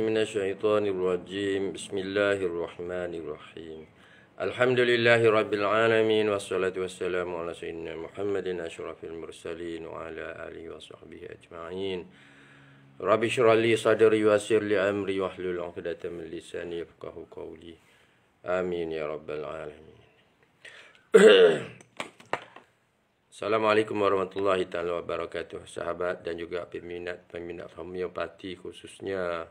من الشيطان الرجيم بسم الله الرحمن الرحيم الحمد لله رب العالمين والصلاة والسلام على سيدنا محمد أشرف المرسلين وعلى آله وصحبه أجمعين رب اشرح لي صدري ويسر لي أمري واحلل عقدة من لساني يفقه قولي آمين يا رب العالمين Assalamualaikum warahmatullahi taala wabarakatuh sahabat dan juga peminat-peminat homeopati khususnya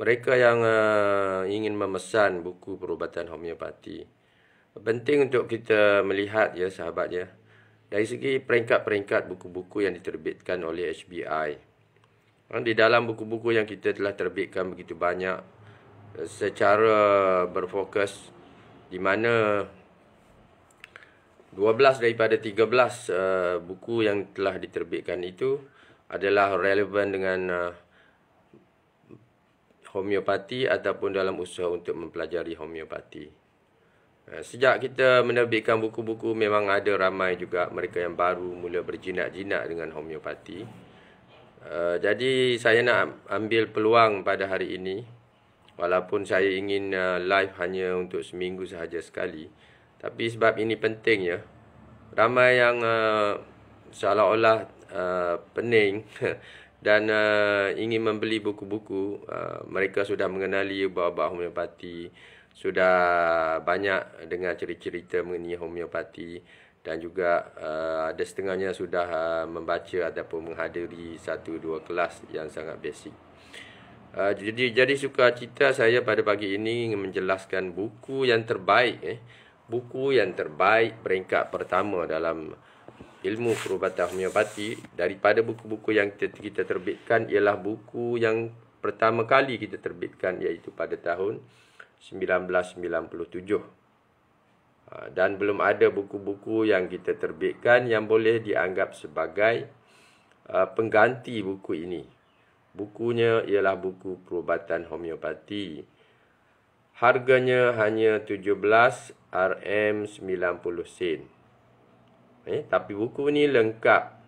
mereka yang uh, ingin memesan buku perubatan homeopati penting untuk kita melihat ya sahabat ya dari segi peringkat-peringkat buku-buku yang diterbitkan oleh HBI kan, di dalam buku-buku yang kita telah terbitkan begitu banyak eh, secara berfokus di mana 12 daripada 13 uh, eh, buku yang telah diterbitkan itu adalah relevan dengan uh, homeopati ataupun dalam usaha untuk mempelajari homeopati. Eh, sejak kita menerbitkan buku-buku memang ada ramai juga mereka yang baru mula berjinak-jinak dengan homeopati. Eh, jadi saya nak ambil peluang pada hari ini walaupun saya ingin eh, live hanya untuk seminggu sahaja sekali. Tapi sebab ini penting ya. Ramai yang uh, seolah-olah pening dan uh, ingin membeli buku-buku uh, mereka sudah mengenali bab-bab homeopati sudah banyak dengar cerita-cerita mengenai homeopati dan juga uh, ada setengahnya sudah uh, membaca ataupun menghadiri satu dua kelas yang sangat basic. Uh, jadi jadi suka cita saya pada pagi ini ingin menjelaskan buku yang terbaik eh buku yang terbaik peringkat pertama dalam ilmu perubatan homeopati daripada buku-buku yang kita, kita terbitkan ialah buku yang pertama kali kita terbitkan iaitu pada tahun 1997. Ha, dan belum ada buku-buku yang kita terbitkan yang boleh dianggap sebagai ha, pengganti buku ini. Bukunya ialah buku perubatan homeopati. Harganya hanya 17 RM90 sen. Okay? Eh, tapi buku ni lengkap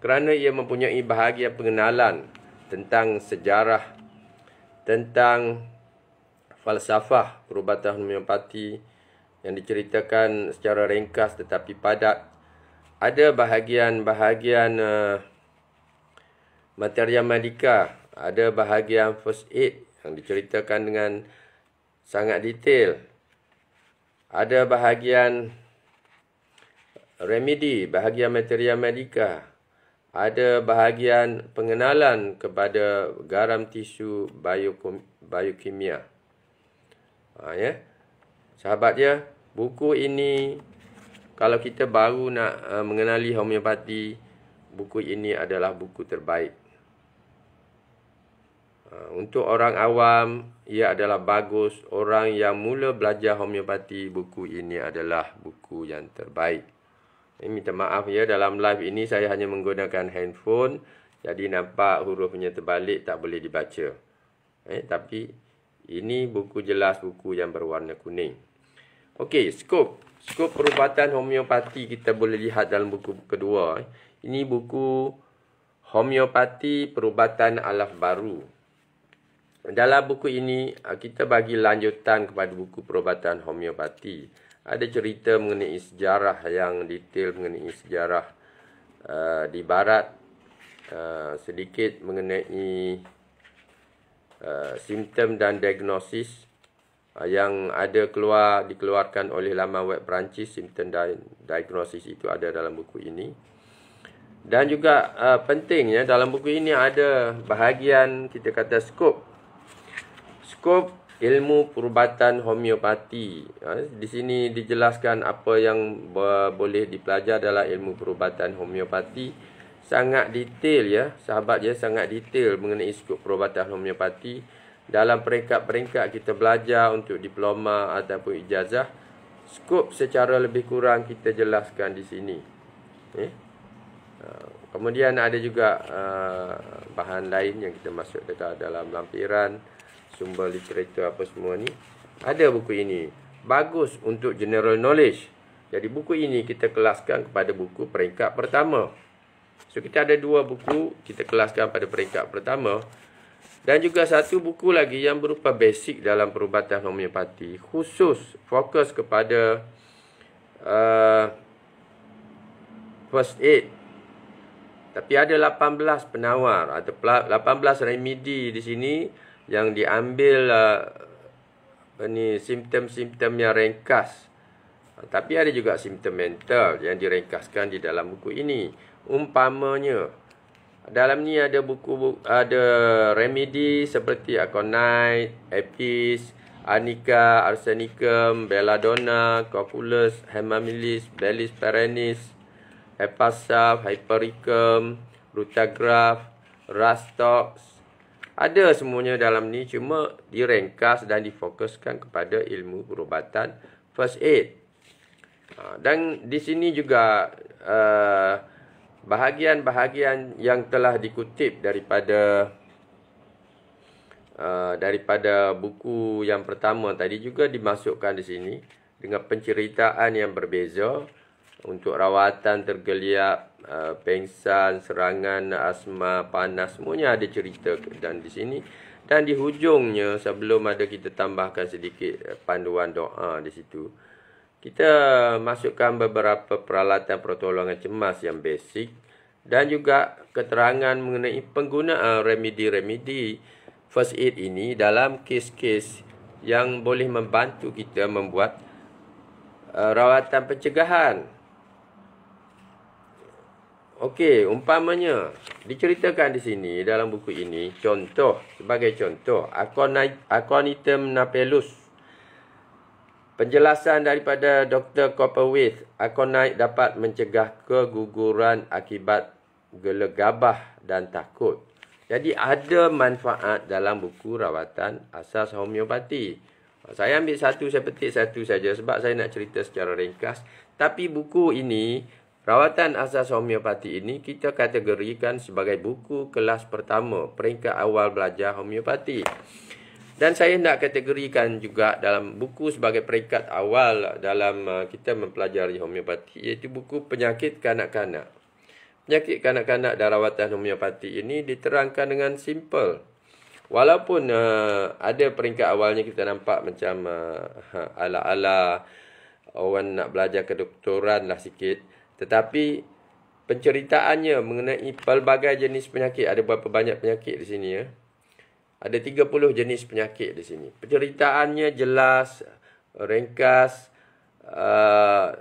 kerana ia mempunyai bahagian pengenalan tentang sejarah, tentang falsafah perubatan homeopati yang diceritakan secara ringkas tetapi padat. Ada bahagian-bahagian uh, material medika, ada bahagian first aid yang diceritakan dengan sangat detail. Ada bahagian remedi, bahagian materia medika, ada bahagian pengenalan kepada garam tisu bio biokimia. Ha, ya. Sahabat ya, buku ini kalau kita baru nak uh, mengenali homeopati, buku ini adalah buku terbaik. Ha, untuk orang awam, ia adalah bagus. Orang yang mula belajar homeopati, buku ini adalah buku yang terbaik. Ini eh, minta maaf ya dalam live ini saya hanya menggunakan handphone jadi nampak hurufnya terbalik tak boleh dibaca. Eh tapi ini buku jelas buku yang berwarna kuning. Okey, skop. Skop perubatan homeopati kita boleh lihat dalam buku kedua. Eh. Ini buku homeopati perubatan alaf baru. Dalam buku ini eh, kita bagi lanjutan kepada buku perubatan homeopati ada cerita mengenai sejarah yang detail mengenai sejarah uh, di barat uh, sedikit mengenai uh, simptom dan diagnosis uh, yang ada keluar dikeluarkan oleh laman web Perancis simptom dan diagnosis itu ada dalam buku ini dan juga uh, pentingnya dalam buku ini ada bahagian kita kata scope scope ilmu perubatan homeopati. Ha, di sini dijelaskan apa yang boleh dipelajari adalah ilmu perubatan homeopati. Sangat detail ya, sahabat ya, sangat detail mengenai skop perubatan homeopati. Dalam peringkat-peringkat kita belajar untuk diploma ataupun ijazah, skop secara lebih kurang kita jelaskan di sini. Eh? Ha, kemudian ada juga uh, bahan lain yang kita masuk dekat dalam lampiran sumber literatur apa semua ni ada buku ini bagus untuk general knowledge jadi buku ini kita kelaskan kepada buku peringkat pertama so kita ada dua buku kita kelaskan pada peringkat pertama dan juga satu buku lagi yang berupa basic dalam perubatan homeopati khusus fokus kepada uh, first aid tapi ada 18 penawar atau 18 remedy di sini yang diambil uh, ni simptom-simptom yang ringkas uh, tapi ada juga simptom mental yang direngkaskan di dalam buku ini umpamanya dalam ni ada buku, ada remedy seperti aconite, apis, anika, arsenicum, belladonna, cocculus, hemamelis, bellis perennis, epasaf, hypericum, rutagraph, rustox, ada semuanya dalam ni cuma direngkas dan difokuskan kepada ilmu perubatan first aid. Ha, dan di sini juga eh, bahagian-bahagian uh, yang telah dikutip daripada uh, daripada buku yang pertama tadi juga dimasukkan di sini dengan penceritaan yang berbeza untuk rawatan tergeliat Ah, pengsan, serangan asma, panas semuanya ada cerita dan di sini dan di hujungnya sebelum ada kita tambahkan sedikit eh, panduan doa di situ kita masukkan beberapa peralatan pertolongan cemas yang basic dan juga keterangan mengenai penggunaan remedi-remedi first aid ini dalam kes-kes yang boleh membantu kita membuat uh, rawatan pencegahan Okey, umpamanya diceritakan di sini dalam buku ini contoh sebagai contoh akon item napelus Penjelasan daripada Dr. Copperwith, Aconite dapat mencegah keguguran akibat gelegabah dan takut. Jadi ada manfaat dalam buku rawatan asas homeopati. Saya ambil satu, saya petik satu saja sebab saya nak cerita secara ringkas. Tapi buku ini Rawatan asas homeopati ini kita kategorikan sebagai buku kelas pertama peringkat awal belajar homeopati. Dan saya nak kategorikan juga dalam buku sebagai peringkat awal dalam uh, kita mempelajari homeopati iaitu buku penyakit kanak-kanak. Penyakit kanak-kanak dan rawatan homeopati ini diterangkan dengan simple. Walaupun uh, ada peringkat awalnya kita nampak macam uh, ha, ala-ala orang nak belajar kedoktoran lah sikit. Tetapi penceritaannya mengenai pelbagai jenis penyakit ada berapa banyak penyakit di sini ya. Ada 30 jenis penyakit di sini. Penceritaannya jelas, ringkas, uh,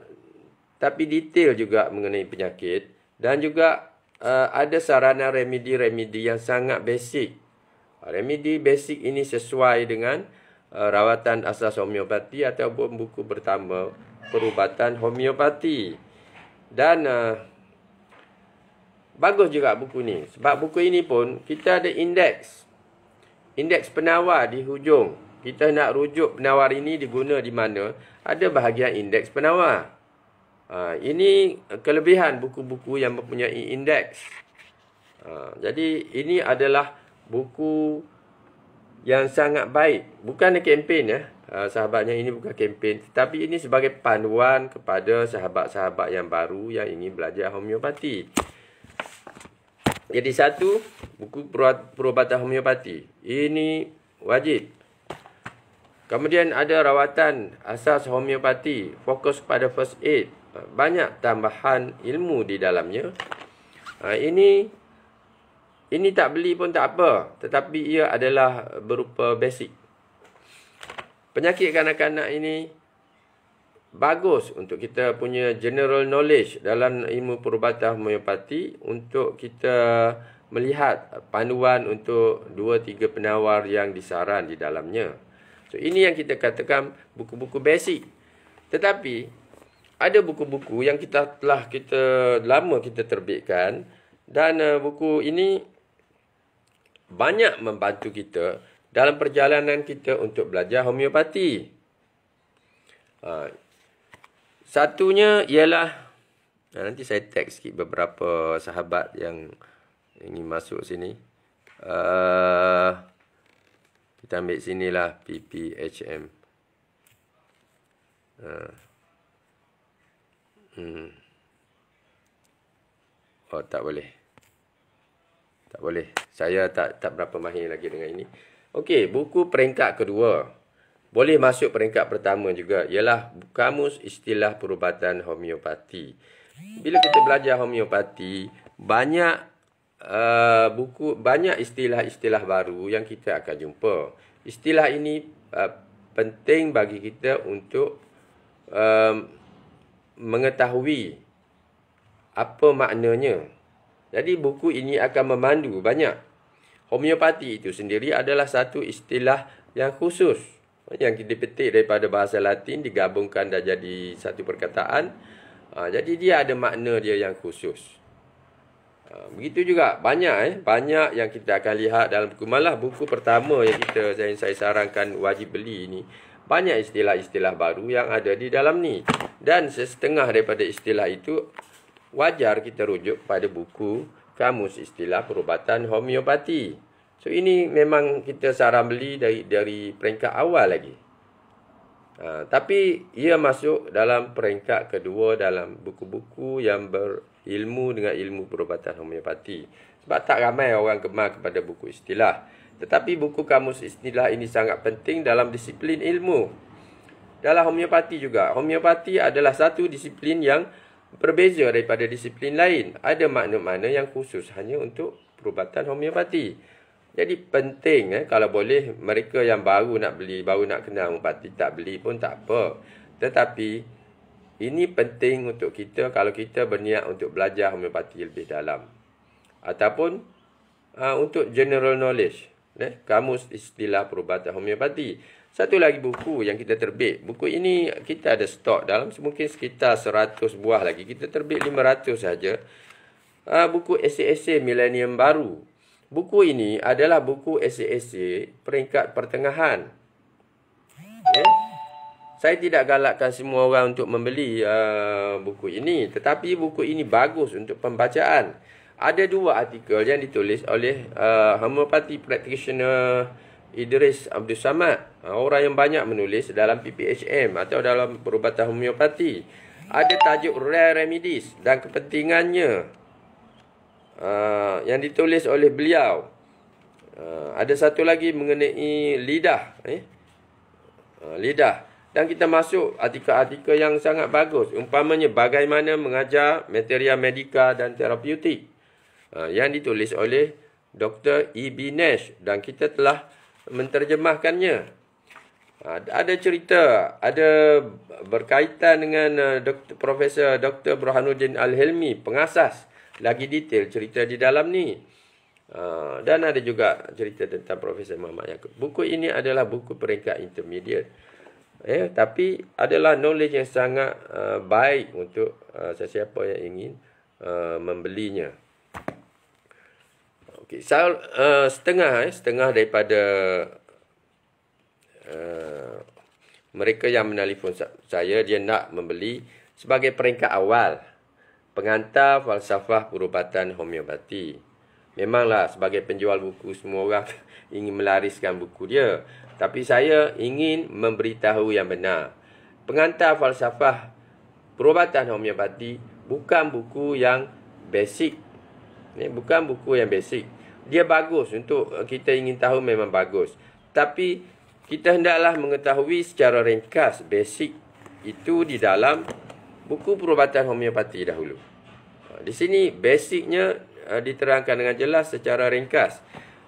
tapi detail juga mengenai penyakit dan juga uh, ada sarana remedi-remedi yang sangat basic. Remedi basic ini sesuai dengan uh, rawatan asas homeopati ataupun buku pertama perubatan homeopati. Dan uh, bagus juga buku ni. Sebab buku ini pun kita ada indeks. Indeks penawar di hujung. Kita nak rujuk penawar ini diguna di mana. Ada bahagian indeks penawar. Uh, ini kelebihan buku-buku yang mempunyai indeks. Uh, jadi ini adalah buku yang sangat baik. Bukan kempen ya. Ah, sahabatnya ini bukan kempen tetapi ini sebagai panduan kepada sahabat-sahabat yang baru yang ingin belajar homeopati. Jadi satu buku perubatan homeopati. Ini wajib. Kemudian ada rawatan asas homeopati fokus pada first aid. Banyak tambahan ilmu di dalamnya. Ah, ini ini tak beli pun tak apa tetapi ia adalah berupa basic Penyakit kanak-kanak ini bagus untuk kita punya general knowledge dalam ilmu perubatan homeopati untuk kita melihat panduan untuk dua tiga penawar yang disaran di dalamnya. So, ini yang kita katakan buku-buku basic. Tetapi, ada buku-buku yang kita telah kita lama kita terbitkan dan uh, buku ini banyak membantu kita dalam perjalanan kita untuk belajar homeopati. Ha. Satunya ialah ha, nanti saya tag sikit beberapa sahabat yang ingin masuk sini. Uh, kita ambil sinilah PPHM. Ha. Hmm. Oh tak boleh. Tak boleh. Saya tak tak berapa mahir lagi dengan ini. Okey, buku peringkat kedua. Boleh masuk peringkat pertama juga ialah Kamus Istilah Perubatan Homeopati. Bila kita belajar homeopati, banyak uh, buku banyak istilah-istilah baru yang kita akan jumpa. Istilah ini uh, penting bagi kita untuk um, mengetahui apa maknanya. Jadi buku ini akan memandu banyak Homeopati itu sendiri adalah satu istilah yang khusus yang kita petik daripada bahasa Latin digabungkan dah jadi satu perkataan. Ha, jadi dia ada makna dia yang khusus. Ha, begitu juga banyak eh banyak yang kita akan lihat dalam buku malah buku pertama yang kita saya saya sarankan wajib beli ini banyak istilah-istilah baru yang ada di dalam ni dan setengah daripada istilah itu wajar kita rujuk pada buku kamus istilah perubatan homeopati. So ini memang kita saran beli dari dari peringkat awal lagi. Uh, tapi ia masuk dalam peringkat kedua dalam buku-buku yang berilmu dengan ilmu perubatan homeopati. Sebab tak ramai orang gemar kepada buku istilah. Tetapi buku kamus istilah ini sangat penting dalam disiplin ilmu. Dalam homeopati juga. Homeopati adalah satu disiplin yang Berbeza daripada disiplin lain, ada makna-makna yang khusus hanya untuk perubatan homeopati. Jadi penting eh, kalau boleh mereka yang baru nak beli, baru nak kenal homeopati, tak beli pun tak apa. Tetapi ini penting untuk kita kalau kita berniat untuk belajar homeopati lebih dalam. Ataupun uh, untuk general knowledge, eh, kamus istilah perubatan homeopati. Satu lagi buku yang kita terbit. Buku ini kita ada stok dalam mungkin sekitar 100 buah lagi. Kita terbit 500 saja. Ah, buku SASA Millennium Baru. Buku ini adalah buku SASA peringkat pertengahan. Okay. Ya. Saya tidak galakkan semua orang untuk membeli uh, buku ini. Tetapi buku ini bagus untuk pembacaan. Ada dua artikel yang ditulis oleh uh, homeopathy practitioner... Idris Abdul Samad. Ha, orang yang banyak menulis dalam PPHM atau dalam perubatan homeopati. Ada tajuk Rare Remedies dan kepentingannya uh, yang ditulis oleh beliau. Uh, ada satu lagi mengenai lidah. Eh? Uh, lidah. Dan kita masuk artikel-artikel yang sangat bagus. Umpamanya bagaimana mengajar materia medika dan terapeutik. Uh, yang ditulis oleh Dr. E.B. Nash. Dan kita telah menterjemahkannya. Ha, ada cerita, ada berkaitan dengan uh, Dr. Profesor Dr. Burhanuddin Al-Hilmi, pengasas. Lagi detail cerita di dalam ni. Ha, dan ada juga cerita tentang Profesor Muhammad Yaakob. Buku ini adalah buku peringkat intermediate. Eh, tapi adalah knowledge yang sangat uh, baik untuk uh, sesiapa yang ingin uh, membelinya. Okey, sal uh, eh, setengah eh, setengah daripada uh, mereka yang menelpon saya dia nak membeli sebagai peringkat awal pengantar falsafah perubatan homeopati. Memanglah sebagai penjual buku semua orang ingin melariskan buku dia. Tapi saya ingin memberitahu yang benar. Pengantar falsafah perubatan homeopati bukan buku yang basic. Ini bukan buku yang basic dia bagus untuk uh, kita ingin tahu memang bagus tapi kita hendaklah mengetahui secara ringkas basic itu di dalam buku perubatan homeopati dahulu uh, di sini basicnya uh, diterangkan dengan jelas secara ringkas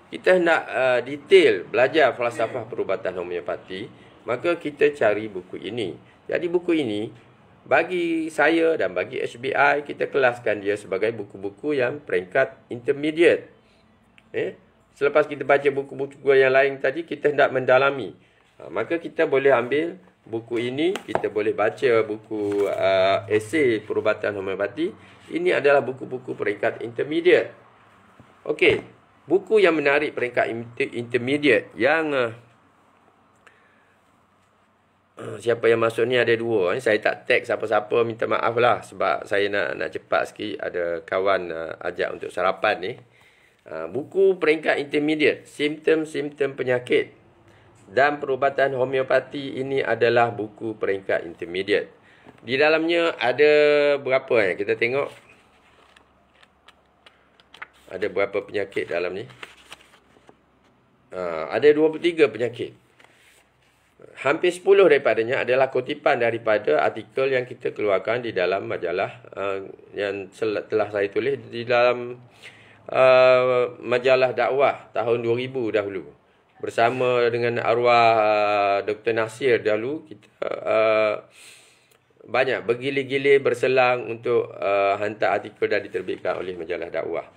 kita hendak uh, detail belajar falsafah perubatan homeopati maka kita cari buku ini jadi buku ini bagi saya dan bagi HBI kita kelaskan dia sebagai buku-buku yang peringkat intermediate Eh? Selepas kita baca buku-buku yang lain tadi, kita hendak mendalami. Ha, maka kita boleh ambil buku ini, kita boleh baca buku uh, esei perubatan homeopati. Ini adalah buku-buku peringkat intermediate. Okey, buku yang menarik peringkat inter intermediate yang uh, uh Siapa yang masuk ni ada dua. Eh, saya tak tag siapa-siapa minta maaf lah. Sebab saya nak nak cepat sikit. Ada kawan uh, ajak untuk sarapan ni. Uh, buku peringkat intermediate, simptom-simptom penyakit dan perubatan homeopati ini adalah buku peringkat intermediate. Di dalamnya ada berapa ya? Kita tengok. Ada berapa penyakit dalam ni? Uh, ada 23 penyakit. Hampir 10 daripadanya adalah kutipan daripada artikel yang kita keluarkan di dalam majalah uh, yang telah saya tulis di dalam Uh, majalah dakwah tahun 2000 dahulu bersama dengan arwah uh, Dr Nasir dahulu kita uh, banyak bergilir-gilir berselang untuk uh, hantar artikel dan diterbitkan oleh majalah dakwah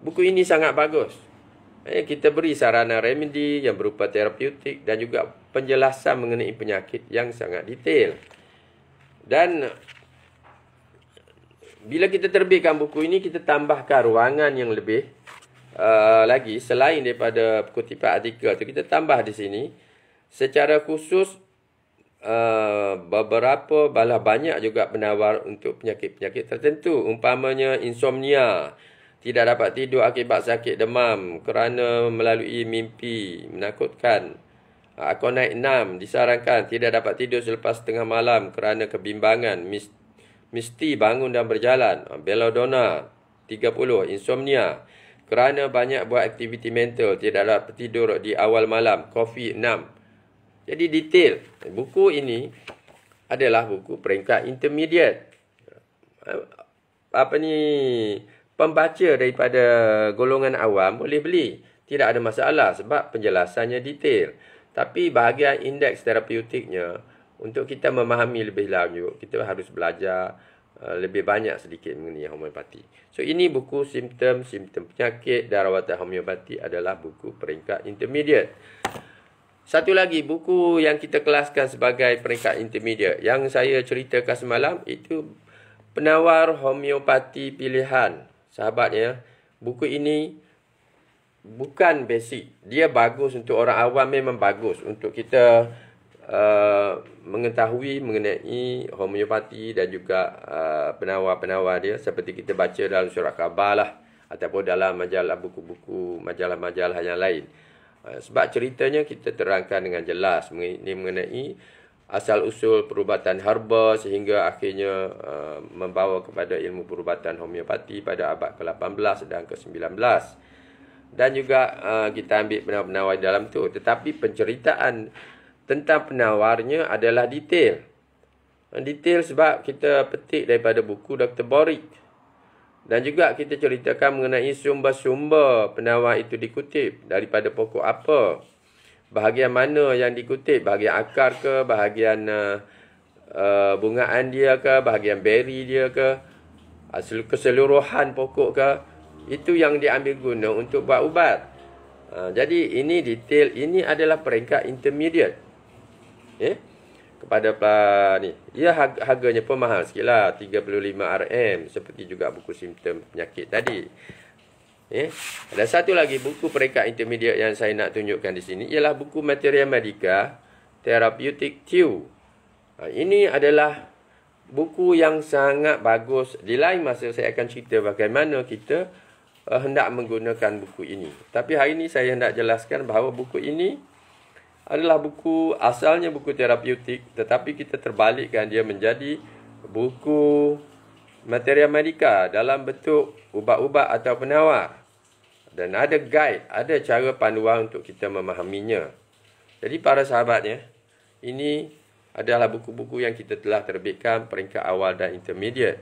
buku ini sangat bagus eh, kita beri sarana remedy yang berupa terapeutik dan juga penjelasan mengenai penyakit yang sangat detail dan bila kita terbitkan buku ini kita tambahkan ruangan yang lebih uh, lagi selain daripada kutipan artikel tu kita tambah di sini secara khusus uh, beberapa balah banyak juga penawar untuk penyakit-penyakit tertentu umpamanya insomnia tidak dapat tidur akibat sakit demam kerana melalui mimpi menakutkan aku naik 6 disarankan tidak dapat tidur selepas tengah malam kerana kebimbangan mistik mesti bangun dan berjalan. Belladonna 30 insomnia kerana banyak buat aktiviti mental tidak dapat tidur di awal malam. Coffee 6. Jadi detail buku ini adalah buku peringkat intermediate. Apa ni pembaca daripada golongan awam boleh beli. Tidak ada masalah sebab penjelasannya detail. Tapi bahagian indeks terapeutiknya untuk kita memahami lebih lanjut kita harus belajar uh, lebih banyak sedikit mengenai homeopati. So ini buku simptom simptom penyakit dan rawatan homeopati adalah buku peringkat intermediate. Satu lagi buku yang kita kelaskan sebagai peringkat intermediate yang saya ceritakan semalam itu penawar homeopati pilihan sahabat ya. Buku ini bukan basic. Dia bagus untuk orang awam memang bagus untuk kita Uh, mengetahui mengenai homeopati dan juga uh, penawar-penawar dia seperti kita baca dalam surat khabar lah ataupun dalam majalah buku-buku majalah-majalah yang lain uh, sebab ceritanya kita terangkan dengan jelas mengenai, mengenai asal-usul perubatan herba sehingga akhirnya uh, membawa kepada ilmu perubatan homeopati pada abad ke-18 dan ke-19 dan juga uh, kita ambil penawar-penawar dalam tu tetapi penceritaan tentang penawarnya adalah detail. Detail sebab kita petik daripada buku Dr. Boric. Dan juga kita ceritakan mengenai sumber-sumber penawar itu dikutip daripada pokok apa. Bahagian mana yang dikutip? Bahagian akar ke? Bahagian uh, bungaan dia ke? Bahagian beri dia ke? Hasil ah, keseluruhan pokok ke? Itu yang diambil guna untuk buat ubat. Uh, jadi ini detail, ini adalah peringkat intermediate eh kepada pelan ni ia harganya pun mahal sikitlah 35 RM seperti juga buku simptom penyakit tadi eh ada satu lagi buku peringkat intermediate yang saya nak tunjukkan di sini ialah buku material Medica therapeutic tew ha, ini adalah buku yang sangat bagus di lain masa saya akan cerita bagaimana kita uh, hendak menggunakan buku ini tapi hari ini saya hendak jelaskan bahawa buku ini adalah buku asalnya buku terapeutik tetapi kita terbalikkan dia menjadi buku material medika dalam bentuk ubat-ubat atau penawar dan ada guide, ada cara panduan untuk kita memahaminya. Jadi para sahabatnya, ini adalah buku-buku yang kita telah terbitkan peringkat awal dan intermediate.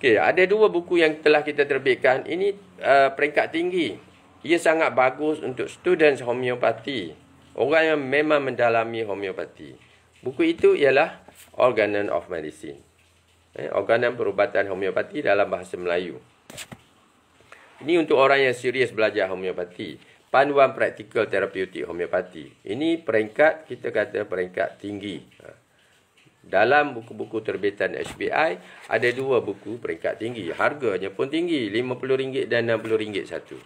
Okey, ada dua buku yang telah kita terbitkan. Ini uh, peringkat tinggi ia sangat bagus untuk students homeopati. Orang yang memang mendalami homeopati. Buku itu ialah Organon of Medicine. Eh, organon perubatan homeopati dalam bahasa Melayu. Ini untuk orang yang serius belajar homeopati. Panduan Practical Therapeutic homeopati. Ini peringkat, kita kata peringkat tinggi. Ha. Dalam buku-buku terbitan HBI, ada dua buku peringkat tinggi. Harganya pun tinggi, RM50 dan RM60 satu.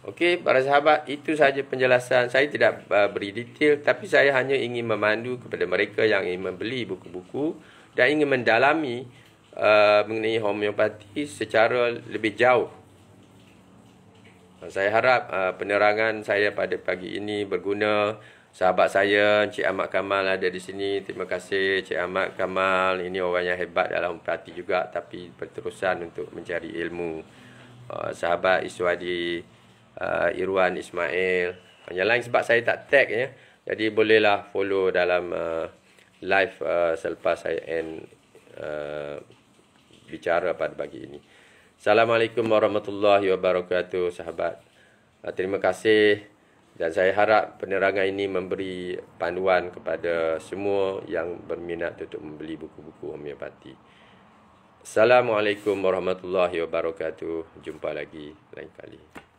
Okey, para sahabat, itu sahaja penjelasan. Saya tidak uh, beri detail, tapi saya hanya ingin memandu kepada mereka yang ingin membeli buku-buku dan ingin mendalami uh, mengenai homeopati secara lebih jauh. Saya harap uh, penerangan saya pada pagi ini berguna. Sahabat saya, Encik Ahmad Kamal ada di sini. Terima kasih Encik Ahmad Kamal. Ini orang yang hebat dalam homeopati juga, tapi berterusan untuk mencari ilmu. Uh, sahabat Iswadi, uh, Irwan Ismail yang lain sebab saya tak tag ya jadi bolehlah follow dalam uh, live uh, selepas saya end uh, bicara pada pagi ini Assalamualaikum warahmatullahi wabarakatuh sahabat uh, terima kasih dan saya harap penerangan ini memberi panduan kepada semua yang berminat untuk membeli buku-buku homeopati Assalamualaikum warahmatullahi wabarakatuh. Jumpa lagi lain kali.